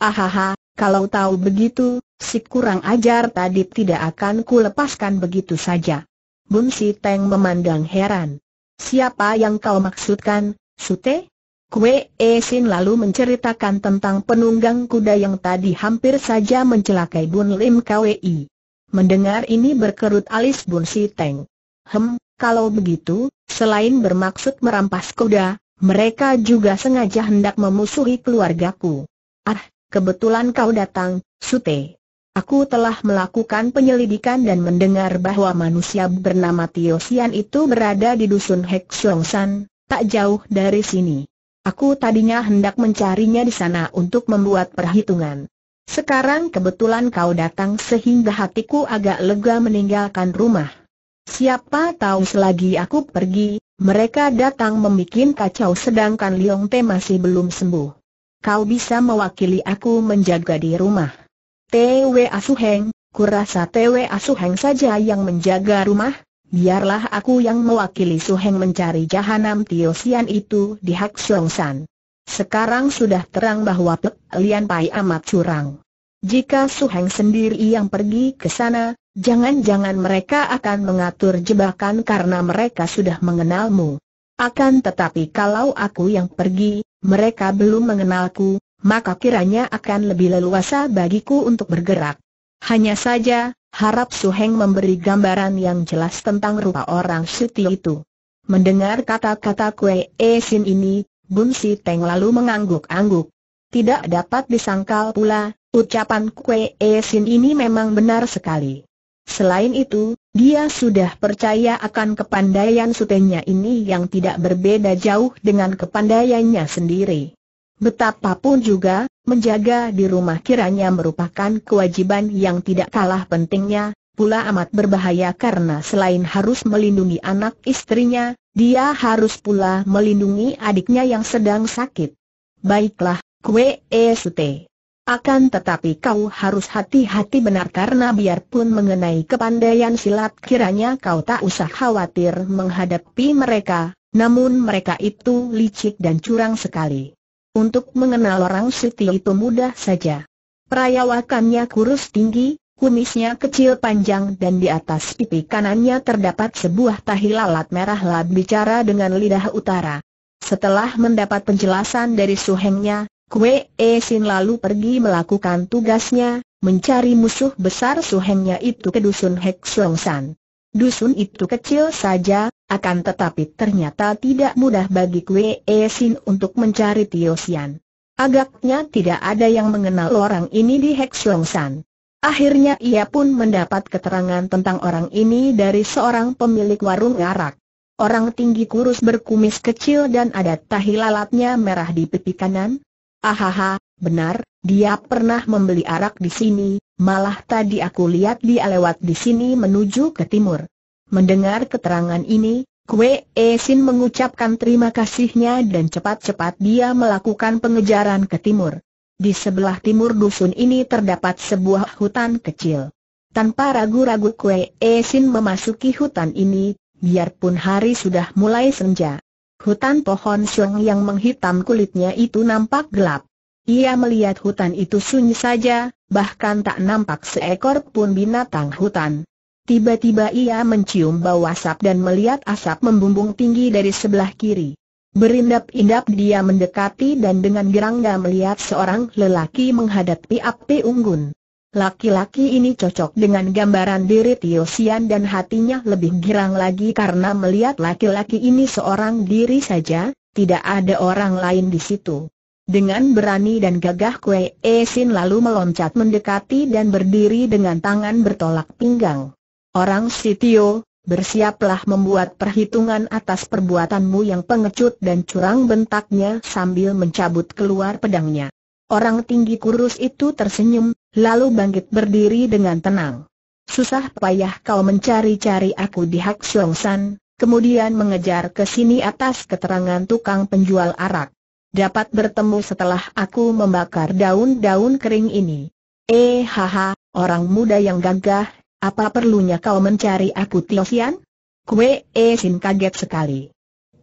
Ahaha, kalau tahu begitu, si kurang ajar tadi tidak akan kulepaskan begitu saja. Bun Si Teng memandang heran. Siapa yang kau maksudkan, Sute? Kwe E Sin lalu menceritakan tentang penunggang kuda yang tadi hampir saja mencelakai Bun Lim KWI. Mendengar ini berkerut alis Bun Si Teng. Hem, kalau begitu, selain bermaksud merampas kuda, mereka juga sengaja hendak memusuhi keluargaku. Ah, kebetulan kau datang, Sute. Aku telah melakukan penyelidikan dan mendengar bahwa manusia bernama Tio Sian itu berada di dusun Hek Siong tak jauh dari sini. Aku tadinya hendak mencarinya di sana untuk membuat perhitungan. Sekarang kebetulan kau datang sehingga hatiku agak lega meninggalkan rumah. Siapa tahu selagi aku pergi, mereka datang membuat kacau sedangkan Liong Te masih belum sembuh kau bisa mewakili aku menjaga di rumah. T.W. Asuheng, kurasa T.W. Asuheng saja yang menjaga rumah, biarlah aku yang mewakili Suheng mencari jahanam Tio Sian itu di Hak Siong San. Sekarang sudah terang bahwa Pek Lian Pai amat curang. Jika Suheng sendiri yang pergi ke sana, jangan-jangan mereka akan mengatur jebakan karena mereka sudah mengenalmu. Akan tetapi kalau aku yang pergi, mereka belum mengenalku, maka kiranya akan lebih leluasa bagiku untuk bergerak. Hanya saja, harap Su Heng memberi gambaran yang jelas tentang rupa orang Suti itu. Mendengar kata-kata Kue Esin ini, Bun Si Teng lalu mengangguk-angguk. Tidak dapat disangkal pula, ucapan Kue Esin ini memang benar sekali. Selain itu, dia sudah percaya akan kepandaian sutenya ini yang tidak berbeda jauh dengan kepandaiannya sendiri. Betapapun juga, menjaga di rumah kiranya merupakan kewajiban yang tidak kalah pentingnya, pula amat berbahaya karena selain harus melindungi anak istrinya, dia harus pula melindungi adiknya yang sedang sakit. Baiklah, Kwe Sute. Akan tetapi kau harus hati-hati benar karena biarpun mengenai kepandaian silat kiranya kau tak usah khawatir menghadapi mereka, namun mereka itu licik dan curang sekali. Untuk mengenal orang Siti itu mudah saja. Perayawakannya kurus tinggi, kumisnya kecil panjang dan di atas pipi kanannya terdapat sebuah tahi lalat merah lab bicara dengan lidah utara. Setelah mendapat penjelasan dari suhengnya, Kue E Sin lalu pergi melakukan tugasnya, mencari musuh besar suhengnya itu ke dusun Hek Suong San. Dusun itu kecil saja, akan tetapi ternyata tidak mudah bagi Kue E Sin untuk mencari Tio Sian. Agaknya tidak ada yang mengenal orang ini di Hek Suong San. Akhirnya ia pun mendapat keterangan tentang orang ini dari seorang pemilik warung arak. Orang tinggi kurus berkumis kecil dan ada tahi lalatnya merah di pipi kanan, Ahaha, benar, dia pernah membeli arak di sini, malah tadi aku lihat dia lewat di sini menuju ke timur. Mendengar keterangan ini, Kue Esin mengucapkan terima kasihnya dan cepat-cepat dia melakukan pengejaran ke timur. Di sebelah timur dusun ini terdapat sebuah hutan kecil. Tanpa ragu-ragu Kue Esin memasuki hutan ini, biarpun hari sudah mulai senja. Hutan pohon siung yang menghitam kulitnya itu nampak gelap. Ia melihat hutan itu sunyi saja, bahkan tak nampak seekor pun binatang hutan. Tiba-tiba ia mencium bau asap dan melihat asap membumbung tinggi dari sebelah kiri. Berindap-indap dia mendekati dan dengan gerangga melihat seorang lelaki menghadapi api unggun. Laki-laki ini cocok dengan gambaran diri Tio Sian dan hatinya lebih girang lagi karena melihat laki-laki ini seorang diri saja, tidak ada orang lain di situ. Dengan berani dan gagah Kue Esin lalu meloncat mendekati dan berdiri dengan tangan bertolak pinggang. Orang si Tio, bersiaplah membuat perhitungan atas perbuatanmu yang pengecut dan curang bentaknya sambil mencabut keluar pedangnya. Orang tinggi kurus itu tersenyum, lalu bangkit berdiri dengan tenang. Susah payah kau mencari-cari aku di Hak Siong San, kemudian mengejar ke sini atas keterangan tukang penjual arak. Dapat bertemu setelah aku membakar daun-daun kering ini. Eh haha, orang muda yang gagah, apa perlunya kau mencari aku Tiosian? Kue eh, sin kaget sekali.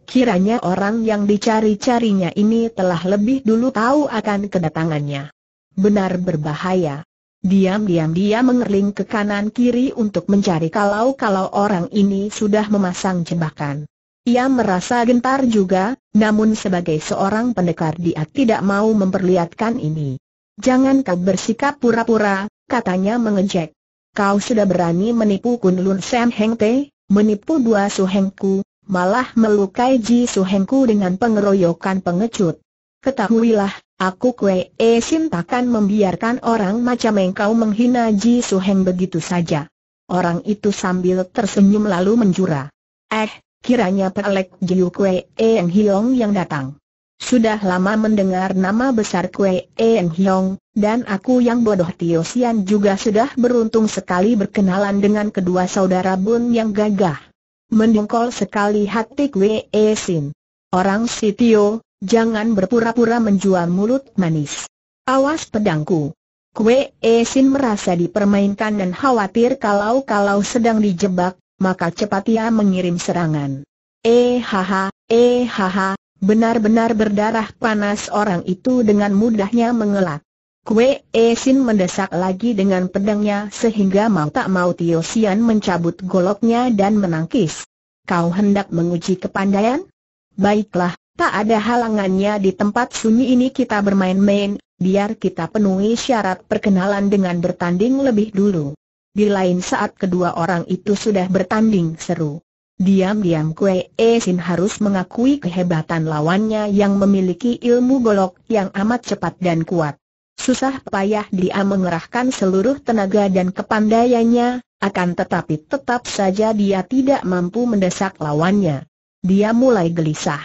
Kiranya orang yang dicari-carinya ini telah lebih dulu tahu akan kedatangannya. Benar berbahaya. Diam-diam dia mengerling ke kanan-kiri untuk mencari kalau-kalau orang ini sudah memasang jebakan. Ia merasa gentar juga, namun sebagai seorang pendekar dia tidak mau memperlihatkan ini. Jangan kau bersikap pura-pura, katanya mengejek. Kau sudah berani menipu Kunlun Sam Heng Te, menipu dua suhengku, malah melukai Ji Hengku dengan pengeroyokan pengecut. Ketahuilah, aku Kwe E Sim takkan membiarkan orang macam engkau menghina Ji Heng begitu saja. Orang itu sambil tersenyum lalu menjura. Eh, kiranya pelek Jiu Kwe e Eng Hiong yang datang. Sudah lama mendengar nama besar Kwe e Eng Hiong, dan aku yang bodoh Tio Sian juga sudah beruntung sekali berkenalan dengan kedua saudara Bun yang gagah. Mendengkol sekali hati Kwe e Sin. Orang Sitio, jangan berpura-pura menjual mulut manis. Awas pedangku. Kwe e Sin merasa dipermainkan dan khawatir kalau-kalau sedang dijebak, maka cepat ia mengirim serangan. Eh haha, eh haha, benar-benar berdarah panas orang itu dengan mudahnya mengelak. Kue Esin mendesak lagi dengan pedangnya sehingga mau tak mau Tio Sian mencabut goloknya dan menangkis. Kau hendak menguji kepandaian? Baiklah, tak ada halangannya di tempat sunyi ini kita bermain-main, biar kita penuhi syarat perkenalan dengan bertanding lebih dulu. Di lain saat kedua orang itu sudah bertanding seru. Diam-diam Kue Esin harus mengakui kehebatan lawannya yang memiliki ilmu golok yang amat cepat dan kuat. Susah payah dia mengerahkan seluruh tenaga dan kepandaiannya, akan tetapi tetap saja dia tidak mampu mendesak lawannya. Dia mulai gelisah.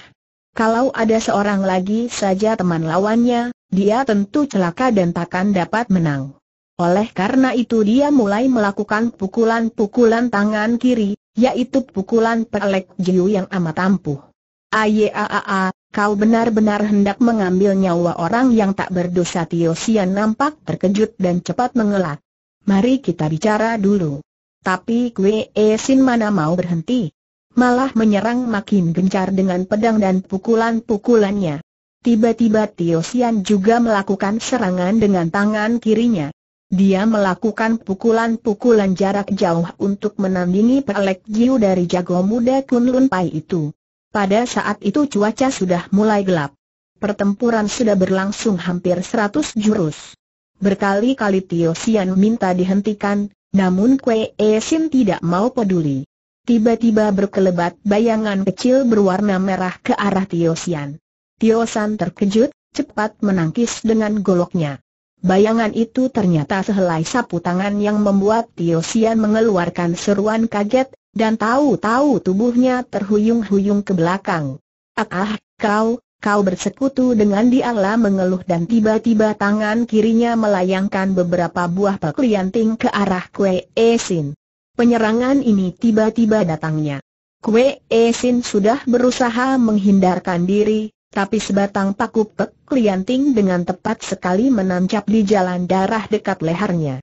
Kalau ada seorang lagi saja teman lawannya, dia tentu celaka dan takkan dapat menang. Oleh karena itu dia mulai melakukan pukulan-pukulan tangan kiri, yaitu pukulan pelek jiu yang amat ampuh. Ayaaa, kau benar-benar hendak mengambil nyawa orang yang tak berdosa Tio Sian nampak terkejut dan cepat mengelak. Mari kita bicara dulu. Tapi Kwe e Sin mana mau berhenti? Malah menyerang makin gencar dengan pedang dan pukulan-pukulannya. Tiba-tiba Tio Sian juga melakukan serangan dengan tangan kirinya. Dia melakukan pukulan-pukulan jarak jauh untuk menandingi pelek Jiu dari jago muda Kun Lun Pai itu. Pada saat itu cuaca sudah mulai gelap. Pertempuran sudah berlangsung hampir 100 jurus. Berkali-kali Tio Sian minta dihentikan, namun Kwe e Sin tidak mau peduli. Tiba-tiba berkelebat bayangan kecil berwarna merah ke arah Tio Sian. Tio San terkejut, cepat menangkis dengan goloknya. Bayangan itu ternyata sehelai sapu tangan yang membuat Tio Sian mengeluarkan seruan kaget, dan tahu-tahu tubuhnya terhuyung-huyung ke belakang. Ah, ah kau, kau bersekutu dengan dialah mengeluh dan tiba-tiba tangan kirinya melayangkan beberapa buah paklianting ke arah Kue Esin. Penyerangan ini tiba-tiba datangnya. Kue Esin sudah berusaha menghindarkan diri, tapi sebatang paku pek dengan tepat sekali menancap di jalan darah dekat lehernya.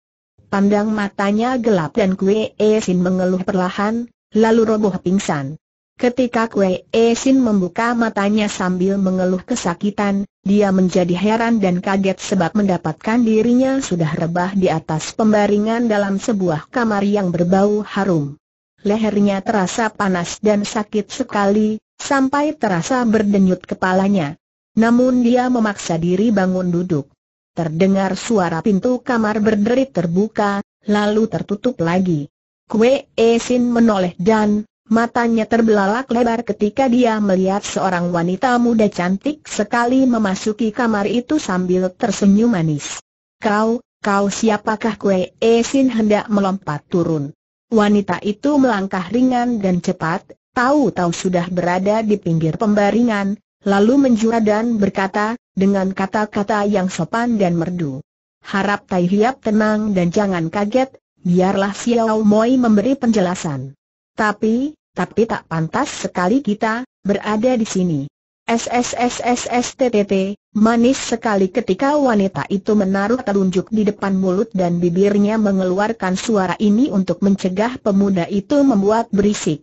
Pandang matanya gelap dan Kue Sin e mengeluh perlahan, lalu roboh pingsan. Ketika Kue Sin e membuka matanya sambil mengeluh kesakitan, dia menjadi heran dan kaget sebab mendapatkan dirinya sudah rebah di atas pembaringan dalam sebuah kamar yang berbau harum. Lehernya terasa panas dan sakit sekali, sampai terasa berdenyut kepalanya. Namun dia memaksa diri bangun duduk terdengar suara pintu kamar berderit terbuka, lalu tertutup lagi. Kue Esin menoleh dan Matanya terbelalak lebar ketika dia melihat seorang wanita muda cantik sekali memasuki kamar itu sambil tersenyum manis. Kau, kau siapakah kue Esin hendak melompat turun. Wanita itu melangkah ringan dan cepat, tahu-tahu sudah berada di pinggir pembaringan, lalu menjura dan berkata, dengan kata-kata yang sopan dan merdu. Harap Tai Hiap tenang dan jangan kaget, biarlah Xiao Moi memberi penjelasan. Tapi, tapi tak pantas sekali kita, berada di sini. SSSSSTTT, manis sekali ketika wanita itu menaruh telunjuk di depan mulut dan bibirnya mengeluarkan suara ini untuk mencegah pemuda itu membuat berisik.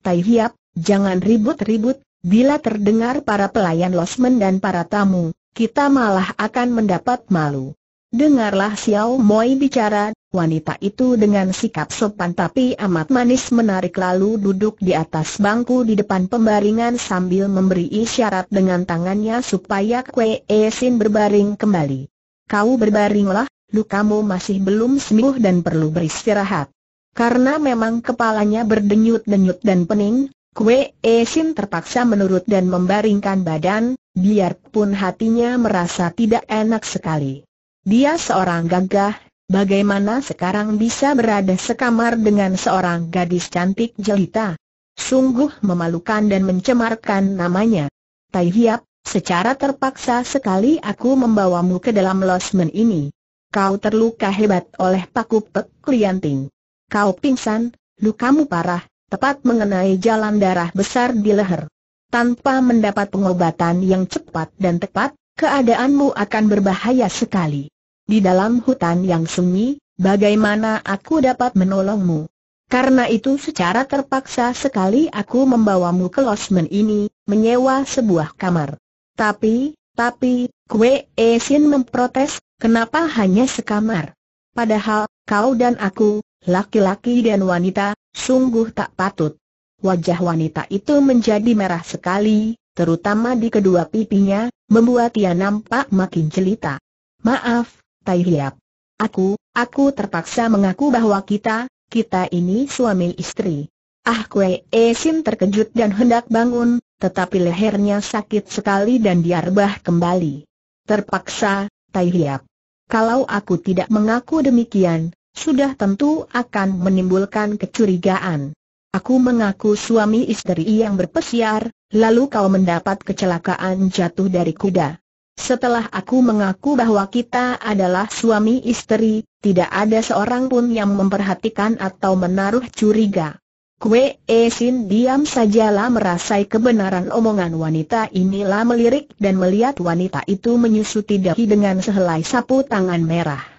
Tai Hiap, jangan ribut-ribut, Bila terdengar para pelayan losmen dan para tamu, kita malah akan mendapat malu. Dengarlah Xiao Moi bicara, wanita itu dengan sikap sopan tapi amat manis menarik lalu duduk di atas bangku di depan pembaringan sambil memberi isyarat dengan tangannya supaya Kwe Esin berbaring kembali. Kau berbaringlah, lukamu masih belum sembuh dan perlu beristirahat. Karena memang kepalanya berdenyut-denyut dan pening, Kue Esin terpaksa menurut dan membaringkan badan, biarpun hatinya merasa tidak enak sekali. Dia seorang gagah, bagaimana sekarang bisa berada sekamar dengan seorang gadis cantik jelita? Sungguh memalukan dan mencemarkan namanya. Tai Hiap, secara terpaksa sekali aku membawamu ke dalam losmen ini. Kau terluka hebat oleh paku pek klianting. Kau pingsan, lukamu parah, tepat mengenai jalan darah besar di leher. Tanpa mendapat pengobatan yang cepat dan tepat, keadaanmu akan berbahaya sekali. Di dalam hutan yang sunyi, bagaimana aku dapat menolongmu? Karena itu secara terpaksa sekali aku membawamu ke losmen ini, menyewa sebuah kamar. Tapi, tapi, Kue Esin memprotes, kenapa hanya sekamar? Padahal, kau dan aku, laki-laki dan wanita, sungguh tak patut. Wajah wanita itu menjadi merah sekali, terutama di kedua pipinya, membuat ia nampak makin jelita. Maaf, Tai Hiap. Aku, aku terpaksa mengaku bahwa kita, kita ini suami istri. Ah Kwe Esin terkejut dan hendak bangun, tetapi lehernya sakit sekali dan diarbah kembali. Terpaksa, Tai Hiap. Kalau aku tidak mengaku demikian, sudah tentu akan menimbulkan kecurigaan. Aku mengaku suami istri yang berpesiar, lalu kau mendapat kecelakaan jatuh dari kuda. Setelah aku mengaku bahwa kita adalah suami istri, tidak ada seorang pun yang memperhatikan atau menaruh curiga. Kue Esin diam sajalah merasai kebenaran omongan wanita inilah melirik dan melihat wanita itu menyusuti dahi dengan sehelai sapu tangan merah.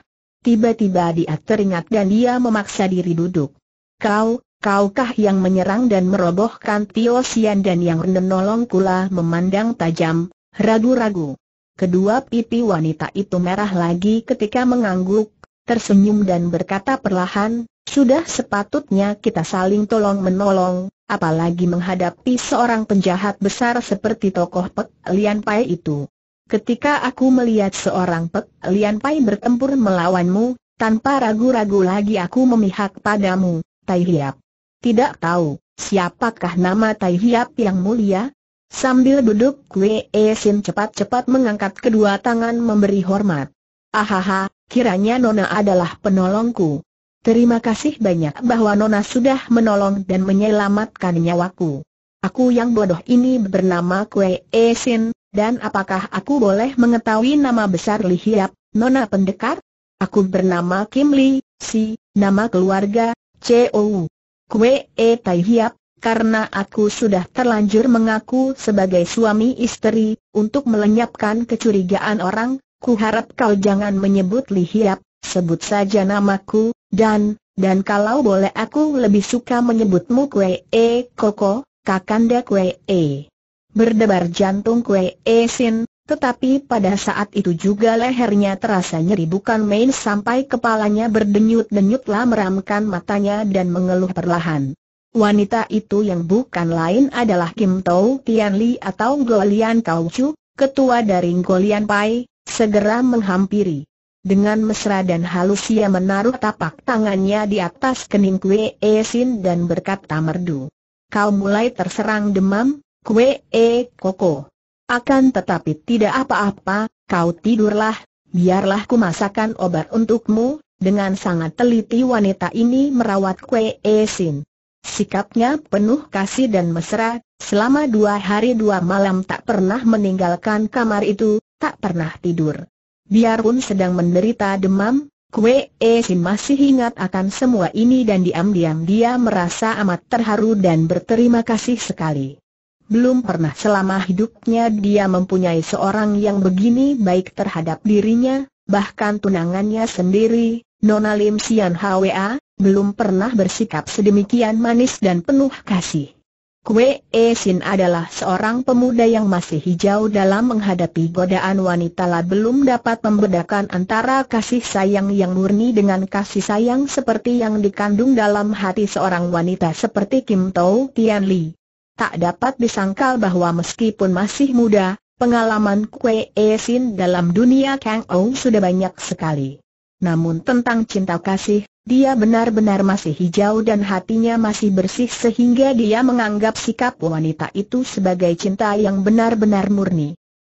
Tiba-tiba dia teringat dan dia memaksa diri duduk. Kau, kaukah yang menyerang dan merobohkan Tio Sian dan yang menolong kula memandang tajam, ragu-ragu. Kedua pipi wanita itu merah lagi ketika mengangguk, tersenyum dan berkata perlahan, sudah sepatutnya kita saling tolong-menolong, apalagi menghadapi seorang penjahat besar seperti tokoh Pek Lian Pai itu. Ketika aku melihat seorang Pek Lian Pai bertempur melawanmu, tanpa ragu-ragu lagi aku memihak padamu, Tai Hiap. Tidak tahu, siapakah nama Tai Hiap yang mulia? Sambil duduk Kwe e cepat-cepat mengangkat kedua tangan memberi hormat. Ahaha, kiranya Nona adalah penolongku. Terima kasih banyak bahwa Nona sudah menolong dan menyelamatkan nyawaku. Aku yang bodoh ini bernama Kwe e Sin, dan apakah aku boleh mengetahui nama besar Li Hiap, Nona Pendekar? Aku bernama Kim Li, si, nama keluarga, COU. Kue E Tai Hiap, karena aku sudah terlanjur mengaku sebagai suami istri, untuk melenyapkan kecurigaan orang, ku harap kau jangan menyebut Li Hiap, sebut saja namaku, dan, dan kalau boleh aku lebih suka menyebutmu Kwe E Koko, Kakanda Kwe E. Berdebar jantung Kue Esin, tetapi pada saat itu juga lehernya terasa nyeri bukan main sampai kepalanya berdenyut-denyutlah meramkan matanya dan mengeluh perlahan. Wanita itu yang bukan lain adalah Kim Tau Tian Li atau Golian Kau Chu, ketua dari Golian Pai, segera menghampiri. Dengan mesra dan halus ia menaruh tapak tangannya di atas kening Kue Esin dan berkata merdu. Kau mulai terserang demam, Kue e koko. Akan tetapi tidak apa-apa, kau tidurlah, biarlah ku masakan obat untukmu, dengan sangat teliti wanita ini merawat kue e sin. Sikapnya penuh kasih dan mesra, selama dua hari dua malam tak pernah meninggalkan kamar itu, tak pernah tidur. Biarpun sedang menderita demam, Kue eh, Sin masih ingat akan semua ini dan diam-diam dia merasa amat terharu dan berterima kasih sekali. Belum pernah selama hidupnya dia mempunyai seorang yang begini baik terhadap dirinya, bahkan tunangannya sendiri, Nona Lim Sian Hwa, belum pernah bersikap sedemikian manis dan penuh kasih. Kwe E Sin adalah seorang pemuda yang masih hijau dalam menghadapi godaan wanita lah belum dapat membedakan antara kasih sayang yang murni dengan kasih sayang seperti yang dikandung dalam hati seorang wanita seperti Kim Tau Tian Li tak dapat disangkal bahwa meskipun masih muda, pengalaman Kue Sin dalam dunia Kang Ou sudah banyak sekali. Namun tentang cinta kasih, dia benar-benar masih hijau dan hatinya masih bersih sehingga dia menganggap sikap wanita itu sebagai cinta yang benar-benar murni.